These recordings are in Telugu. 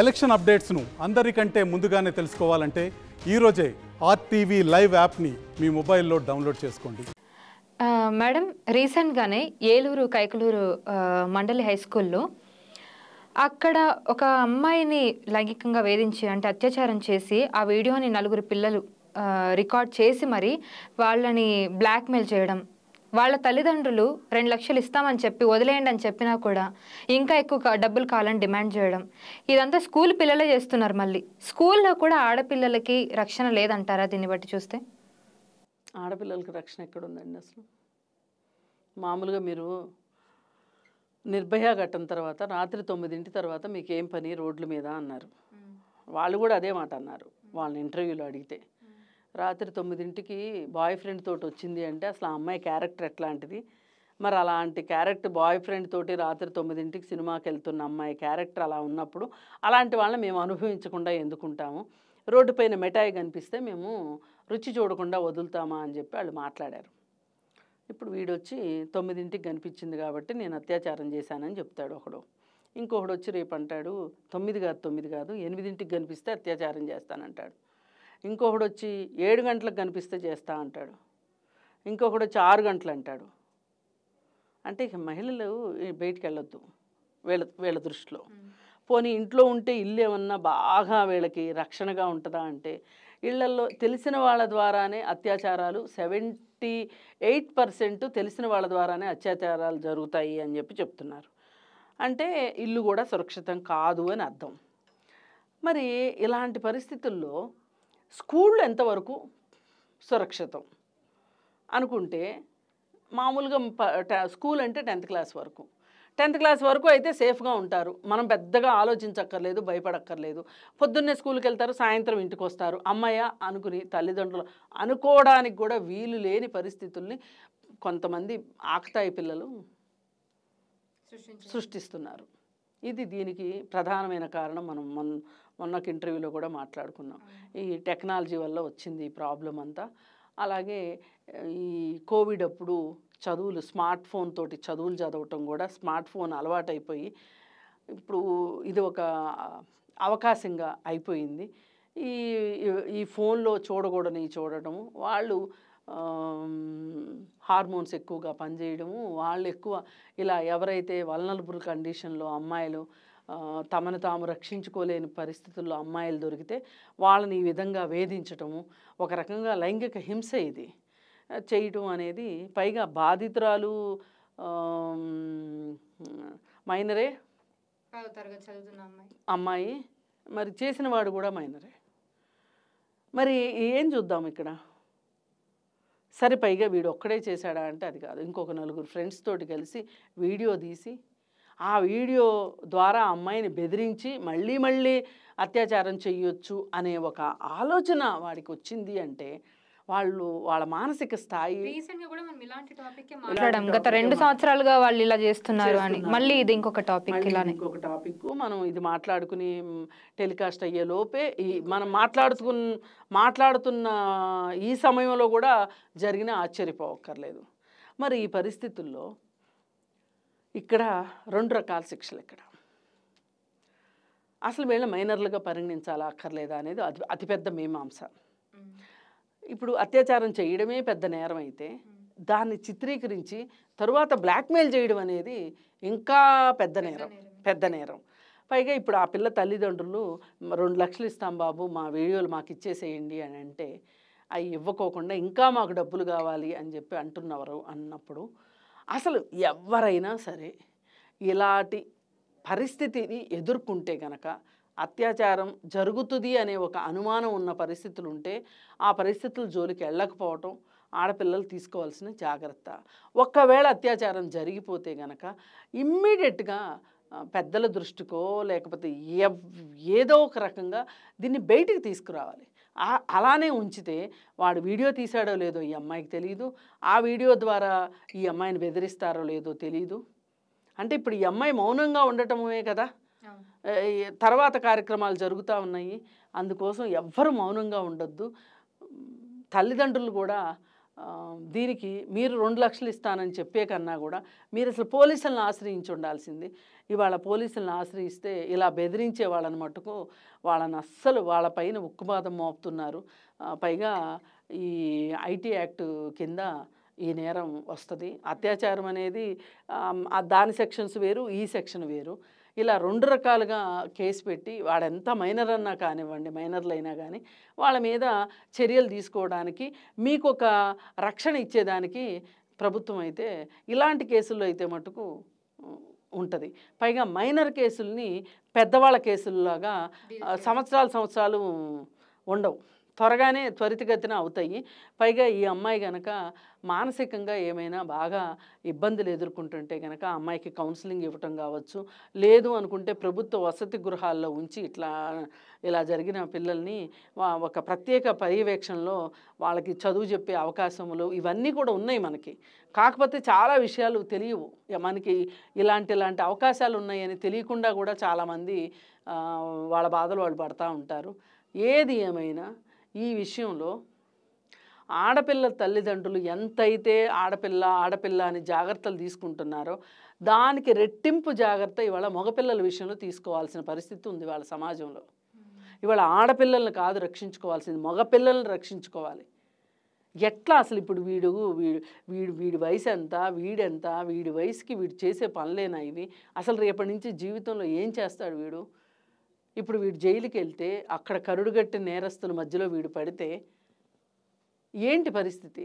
ఎలక్షన్ అప్డేట్స్ను అందరికంటే ముందుగానే తెలుసుకోవాలంటే ఈరోజే ఆర్టీవీ లైవ్ యాప్ని మీ మొబైల్లో డౌన్లోడ్ చేసుకోండి మేడం రీసెంట్గానే ఏలూరు కైకలూరు మండలి హై స్కూల్లో అక్కడ ఒక అమ్మాయిని లైంగికంగా వేధించి అంటే అత్యాచారం చేసి ఆ వీడియోని నలుగురు పిల్లలు రికార్డ్ చేసి మరి వాళ్ళని బ్లాక్మెయిల్ చేయడం వాళ్ళ తల్లిదండ్రులు రెండు లక్షలు ఇస్తామని చెప్పి వదిలేయండి అని చెప్పినా కూడా ఇంకా ఎక్కువ డబ్బులు కావాలని డిమాండ్ చేయడం ఇదంతా స్కూల్ పిల్లలే చేస్తున్నారు మళ్ళీ స్కూల్లో కూడా ఆడపిల్లలకి రక్షణ లేదంటారా దీన్ని బట్టి చూస్తే ఆడపిల్లలకి రక్షణ ఎక్కడుందండి అసలు మామూలుగా మీరు నిర్భయ ఘట్టం తర్వాత రాత్రి తొమ్మిదింటి తర్వాత మీకేం పని రోడ్ల మీద అన్నారు వాళ్ళు కూడా అదే మాట అన్నారు వాళ్ళని ఇంటర్వ్యూలో అడిగితే రాత్రి తొమ్మిదింటికి బాయ్ ఫ్రెండ్ తోటి వచ్చింది అంటే అసలు ఆ అమ్మాయి క్యారెక్టర్ ఎట్లాంటిది మరి అలాంటి క్యారెక్టర్ బాయ్ ఫ్రెండ్ తోటి రాత్రి తొమ్మిదింటికి సినిమాకి వెళ్తున్న అమ్మాయి క్యారెక్టర్ అలా ఉన్నప్పుడు అలాంటి వాళ్ళని మేము అనుభవించకుండా ఎందుకుంటాము రోడ్డుపైన మిఠాయి కనిపిస్తే మేము రుచి చూడకుండా వదులుతామా అని చెప్పి వాళ్ళు మాట్లాడారు ఇప్పుడు వీడొచ్చి తొమ్మిదింటికి కనిపించింది కాబట్టి నేను అత్యాచారం చేశానని చెప్తాడు ఒకడు ఇంకొకడు వచ్చి రేపు అంటాడు తొమ్మిది కాదు తొమ్మిది కాదు ఎనిమిదింటికి కనిపిస్తే అత్యాచారం చేస్తానంటాడు ఇంకొకడు వచ్చి ఏడు గంటలకు కనిపిస్తే చేస్తా అంటాడు ఇంకొకడు వచ్చి ఆరు గంటలు అంటాడు అంటే ఇక మహిళలు బయటికి వెళ్ళొద్దు వీళ్ళ వీళ్ళ దృష్టిలో పోనీ ఇంట్లో ఉంటే ఇల్లు ఏమన్నా బాగా వీళ్ళకి రక్షణగా ఉంటుందా అంటే ఇళ్లలో తెలిసిన వాళ్ళ ద్వారానే అత్యాచారాలు సెవెంటీ ఎయిట్ పర్సెంట్ తెలిసిన వాళ్ళ ద్వారానే అత్యాచారాలు జరుగుతాయి అని చెప్పి చెప్తున్నారు అంటే ఇల్లు కూడా సురక్షితం కాదు అని అర్థం మరి ఇలాంటి పరిస్థితుల్లో స్కూళ్ళు ఎంతవరకు సురక్షితం అనుకుంటే మామూలుగా స్కూల్ అంటే టెన్త్ క్లాస్ వరకు టెన్త్ క్లాస్ వరకు అయితే సేఫ్గా ఉంటారు మనం పెద్దగా ఆలోచించక్కర్లేదు భయపడక్కర్లేదు పొద్దున్నే స్కూల్కి వెళ్తారు సాయంత్రం ఇంటికి వస్తారు అమ్మయ్య అనుకుని తల్లిదండ్రులు అనుకోవడానికి కూడా వీలు లేని పరిస్థితుల్ని కొంతమంది ఆకతాయి పిల్లలు సృష్టిస్తున్నారు ఇది దీనికి ప్రధానమైన కారణం మనం మొన్న మొన్నకి ఇంటర్వ్యూలో కూడా మాట్లాడుకున్నాం ఈ టెక్నాలజీ వల్ల వచ్చింది ఈ ప్రాబ్లం అంతా అలాగే ఈ కోవిడ్ అప్పుడు చదువులు స్మార్ట్ ఫోన్ తోటి చదువులు చదవటం కూడా స్మార్ట్ ఫోన్ అలవాటైపోయి ఇప్పుడు ఇది ఒక అవకాశంగా అయిపోయింది ఈ ఈ ఫోన్లో చూడకూడని చూడటము వాళ్ళు హార్మోన్స్ ఎక్కువగా పనిచేయడము వాళ్ళు ఎక్కువ ఇలా ఎవరైతే వల్నరబుల్ కండిషన్లో అమ్మాయిలు తమను తాము రక్షించుకోలేని పరిస్థితుల్లో అమ్మాయిలు దొరికితే వాళ్ళని ఈ విధంగా వేధించటము ఒక రకంగా లైంగిక హింస ఇది చేయటం అనేది పైగా బాధితురాలు మైనరే అమ్మాయి మరి చేసిన వాడు కూడా మైనరే మరి ఏం చూద్దాం ఇక్కడ సరే పైగా వీడు ఒక్కడే చేశాడా అంటే అది కాదు ఇంకొక నలుగురు ఫ్రెండ్స్ తోటి కలిసి వీడియో తీసి ఆ వీడియో ద్వారా అమ్మాయిని బెదిరించి మళ్ళీ మళ్ళీ అత్యాచారం చేయొచ్చు అనే ఒక ఆలోచన వాడికి వచ్చింది అంటే వాళ్ళు వాళ్ళ మానసిక స్థాయి గత రెండు సంవత్సరాలుగా వాళ్ళు ఇలా చేస్తున్నారు అని మళ్ళీ ఇది ఇంకొక టాపిక్ ఇంకొక టాపిక్ మనం ఇది మాట్లాడుకుని టెలికాస్ట్ అయ్యే లోపే ఈ మనం మాట్లాడుతు మాట్లాడుతున్న ఈ సమయంలో కూడా జరిగిన ఆశ్చర్యపోవక్కర్లేదు మరి ఈ పరిస్థితుల్లో ఇక్కడ రెండు రకాల శిక్షలు ఇక్కడ అసలు వీళ్ళ మైనర్లుగా పరిగణించాలా అక్కర్లేదా అనేది అది అతిపెద్ద మీమాంస ఇప్పుడు అత్యాచారం చేయడమే పెద్ద నేరం అయితే దాన్ని చిత్రీకరించి తరువాత బ్లాక్మెయిల్ చేయడం అనేది ఇంకా పెద్ద నేరం పెద్ద నేరం పైగా ఇప్పుడు ఆ పిల్ల తల్లిదండ్రులు రెండు లక్షలు ఇస్తాం బాబు మా వీడియోలు మాకు ఇచ్చేసేయండి అని అంటే అవి ఇవ్వకోకుండా ఇంకా మాకు డబ్బులు కావాలి అని చెప్పి అంటున్నవారు అన్నప్పుడు అసలు ఎవరైనా సరే ఇలాంటి పరిస్థితిని ఎదుర్కొంటే గనక అత్యాచారం జరుగుతుంది అనే ఒక అనుమానం ఉన్న పరిస్థితులు ఉంటే ఆ పరిస్థితుల జోలికి వెళ్ళకపోవటం ఆడపిల్లలు తీసుకోవాల్సిన జాగ్రత్త ఒక్కవేళ అత్యాచారం జరిగిపోతే గనక ఇమ్మీడియట్గా పెద్దల దృష్టికో లేకపోతే ఏదో ఒక రకంగా దీన్ని బయటికి తీసుకురావాలి అలానే ఉంచితే వాడు వీడియో తీశాడో లేదో ఈ అమ్మాయికి తెలియదు ఆ వీడియో ద్వారా ఈ అమ్మాయిని బెదిరిస్తారో లేదో తెలియదు అంటే ఇప్పుడు ఈ అమ్మాయి మౌనంగా ఉండటమే కదా తర్వాత కార్యక్రమాలు జరుగుతూ ఉన్నాయి అందుకోసం ఎవ్వరు మౌనంగా ఉండొద్దు తల్లిదండ్రులు కూడా దీనికి మీరు రెండు లక్షలు ఇస్తానని చెప్పే కన్నా కూడా మీరు అసలు పోలీసులను ఆశ్రయించి ఉండాల్సింది ఇవాళ పోలీసులను ఆశ్రయిస్తే ఇలా బెదిరించే వాళ్ళని మటుకు వాళ్ళని అస్సలు వాళ్ళపైన ఉక్కుపాదం మోపుతున్నారు పైగా ఈ ఐటీ యాక్ట్ కింద ఈ నేరం వస్తుంది అత్యాచారం అనేది దాని సెక్షన్స్ వేరు ఈ సెక్షన్ వేరు ఇలా రెండు రకాలుగా కేసు పెట్టి వాడెంత మైనర్ అన్నా కానివ్వండి మైనర్లైనా కానీ వాళ్ళ మీద చర్యలు తీసుకోవడానికి మీకు ఒక రక్షణ ఇచ్చేదానికి ప్రభుత్వం అయితే ఇలాంటి కేసుల్లో అయితే మటుకు ఉంటుంది పైగా మైనర్ కేసుల్ని పెద్దవాళ్ళ కేసుల్లాగా సంవత్సరాలు సంవత్సరాలు ఉండవు త్వరగానే త్వరితగతిన అవుతాయి పైగా ఈ అమ్మాయి కనుక మానసికంగా ఏమైనా బాగా ఇబ్బందులు ఎదుర్కొంటుంటే కనుక అమ్మాయికి కౌన్సిలింగ్ ఇవ్వటం కావచ్చు లేదు అనుకుంటే ప్రభుత్వ వసతి గృహాల్లో ఉంచి ఇట్లా ఇలా జరిగిన పిల్లల్ని ఒక ప్రత్యేక పర్యవేక్షణలో వాళ్ళకి చదువు చెప్పే అవకాశములు ఇవన్నీ కూడా ఉన్నాయి మనకి కాకపోతే చాలా విషయాలు తెలియవు మనకి ఇలాంటి ఇలాంటి అవకాశాలు ఉన్నాయని తెలియకుండా కూడా చాలామంది వాళ్ళ బాధలు వాళ్ళు పడుతూ ఉంటారు ఏది ఏమైనా ఈ విషయంలో ఆడపిల్ల తల్లిదండ్రులు ఎంతైతే ఆడపిల్ల ఆడపిల్ల అని జాగ్రత్తలు తీసుకుంటున్నారో దానికి రెట్టింపు జాగ్రత్త ఇవాళ మగపిల్లల విషయంలో తీసుకోవాల్సిన పరిస్థితి ఉంది వాళ్ళ సమాజంలో ఇవాళ ఆడపిల్లల్ని కాదు రక్షించుకోవాల్సింది మగపిల్లల్ని రక్షించుకోవాలి ఎట్లా అసలు ఇప్పుడు వీడు వీడు వీడు వీడి వయసు ఎంత వీడెంత వీడి వయసుకి వీడు చేసే పనులేనా ఇవి అసలు రేపటి నుంచి జీవితంలో ఏం చేస్తాడు వీడు ఇప్పుడు వీడు జైలుకి వెళ్తే అక్కడ కరుడుగట్టి నేరస్తుల మధ్యలో వీడు పడితే ఏంటి పరిస్థితి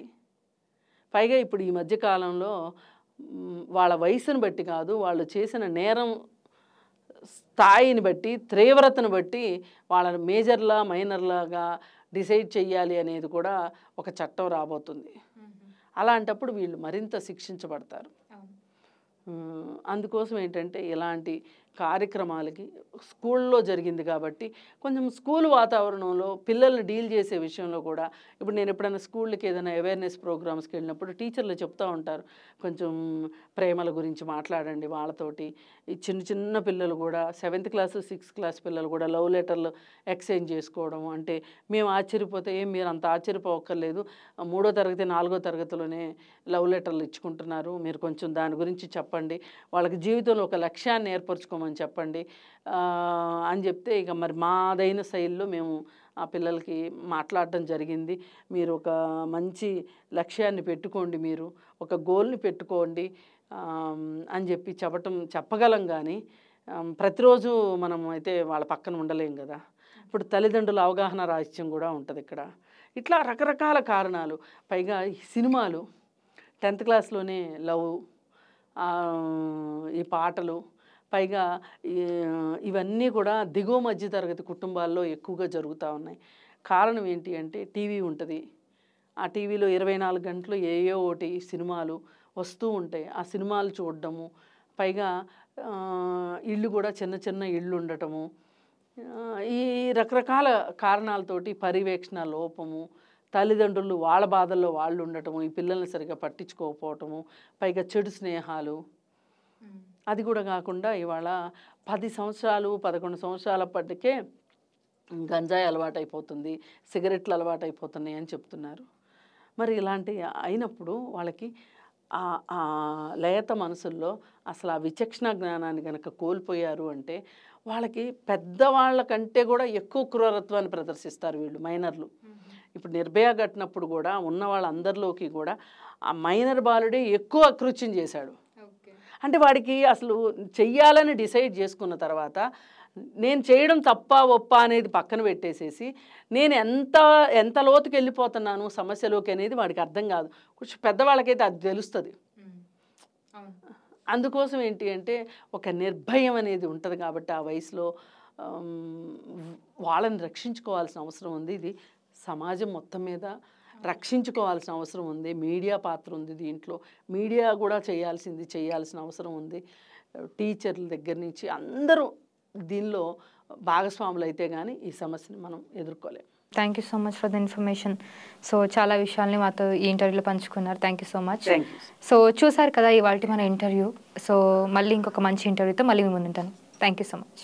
పైగా ఇప్పుడు ఈ మధ్యకాలంలో వాళ్ళ వయసును బట్టి కాదు వాళ్ళు చేసిన నేరం స్థాయిని బట్టి తీవ్రతను బట్టి వాళ్ళను మేజర్లా మైనర్లాగా డిసైడ్ చేయాలి అనేది కూడా ఒక చట్టం రాబోతుంది అలాంటప్పుడు వీళ్ళు మరింత శిక్షించబడతారు అందుకోసం ఏంటంటే ఇలాంటి కార్యక్రమాలకి స్కూల్లో జరిగింది కాబట్టి కొంచెం స్కూల్ వాతావరణంలో పిల్లల్ని డీల్ చేసే విషయంలో కూడా ఇప్పుడు నేను ఎప్పుడైనా స్కూళ్ళకి ఏదైనా అవేర్నెస్ ప్రోగ్రామ్స్కి వెళ్ళినప్పుడు టీచర్లు చెప్తూ ఉంటారు కొంచెం ప్రేమల గురించి మాట్లాడండి వాళ్ళతోటి ఈ చిన్న చిన్న పిల్లలు కూడా సెవెంత్ క్లాస్ సిక్స్త్ క్లాస్ పిల్లలు కూడా లవ్ లెటర్లు ఎక్స్చేంజ్ చేసుకోవడం అంటే మేము ఆశ్చర్యపోతే ఏం మీరు అంత ఆశ్చర్యపోవక్కర్లేదు మూడో తరగతి నాలుగో తరగతిలోనే లవ్ లెటర్లు ఇచ్చుకుంటున్నారు మీరు కొంచెం దాని గురించి చెప్పండి వాళ్ళకి జీవితంలో ఒక లక్ష్యాన్ని ఏర్పరచుకోమని చేస్తున్నామని చెప్పండి అని చెప్తే ఇక మరి మాదైన శైలిలో మేము ఆ పిల్లలకి మాట్లాడటం జరిగింది మీరు ఒక మంచి లక్ష్యాన్ని పెట్టుకోండి మీరు ఒక గోల్ని పెట్టుకోండి అని చెప్పి చెప్పటం చెప్పగలం కానీ ప్రతిరోజు మనం అయితే వాళ్ళ పక్కన ఉండలేం కదా ఇప్పుడు తల్లిదండ్రుల అవగాహన రాహిత్యం కూడా ఉంటుంది ఇక్కడ ఇట్లా రకరకాల కారణాలు పైగా సినిమాలు టెన్త్ క్లాస్లోనే లవ్ ఈ పాటలు పైగా ఇవన్నీ కూడా దిగువ మధ్యతరగతి కుటుంబాల్లో ఎక్కువగా జరుగుతూ ఉన్నాయి కారణం ఏంటి అంటే టీవీ ఉంటుంది ఆ టీవీలో ఇరవై నాలుగు గంటలు ఏయో ఒకటి సినిమాలు వస్తూ ఉంటాయి ఆ సినిమాలు చూడడము పైగా ఇళ్ళు కూడా చిన్న చిన్న ఇళ్ళు ఉండటము ఈ రకరకాల కారణాలతోటి పర్యవేక్షణ లోపము తల్లిదండ్రులు వాళ్ళ బాధల్లో వాళ్ళు ఉండటము ఈ పిల్లల్ని సరిగ్గా పట్టించుకోకపోవటము పైగా చెడు స్నేహాలు అది కూడా కాకుండా ఇవాళ పది సంవత్సరాలు పదకొండు సంవత్సరాలప్పటికే గంజాయి అలవాటైపోతుంది సిగరెట్లు అలవాటైపోతున్నాయి అని చెప్తున్నారు మరి ఇలాంటి అయినప్పుడు వాళ్ళకి ఆ లేత మనసుల్లో అసలు ఆ విచక్షణ జ్ఞానాన్ని కనుక కోల్పోయారు అంటే వాళ్ళకి పెద్దవాళ్ళ కంటే కూడా ఎక్కువ క్రూరత్వాన్ని ప్రదర్శిస్తారు వీళ్ళు మైనర్లు ఇప్పుడు నిర్భయ కట్టినప్పుడు కూడా ఉన్న వాళ్ళందరిలోకి కూడా ఆ మైనర్ బాలుడే ఎక్కువ అకృత్యం చేశాడు అంటే వాడికి అసలు చెయ్యాలని డిసైడ్ చేసుకున్న తర్వాత నేను చేయడం తప్ప ఒప్ప అనేది పక్కన పెట్టేసేసి నేను ఎంత ఎంత లోతుకి వెళ్ళిపోతున్నాను సమస్యలోకి అనేది వాడికి అర్థం కాదు కొంచెం పెద్దవాళ్ళకైతే అది తెలుస్తుంది అందుకోసం ఏంటి అంటే ఒక నిర్భయం అనేది ఉంటుంది కాబట్టి ఆ వయసులో వాళ్ళని రక్షించుకోవాల్సిన అవసరం ఉంది ఇది సమాజం మొత్తం మీద రక్షించుకోవాల్సిన అవసరం ఉంది మీడియా పాత్ర ఉంది దీంట్లో మీడియా కూడా చేయాల్సింది చేయాల్సిన అవసరం ఉంది టీచర్ల దగ్గర నుంచి అందరూ దీనిలో భాగస్వాములు అయితే కానీ ఈ సమస్యని మనం ఎదుర్కోలేము thank you so much for the information so చాలా విషయాల్ని మాతో ఈ ఇంటర్వ్యూలో పంచుకున్నారు thank you so much so చూసారు కదా ఇవాళ మన ఇంటర్వ్యూ సో మళ్ళీ ఇంకొక మంచి ఇంటర్వ్యూతో మళ్ళీ మేము ముందుంటాను థ్యాంక్ యూ సో మచ్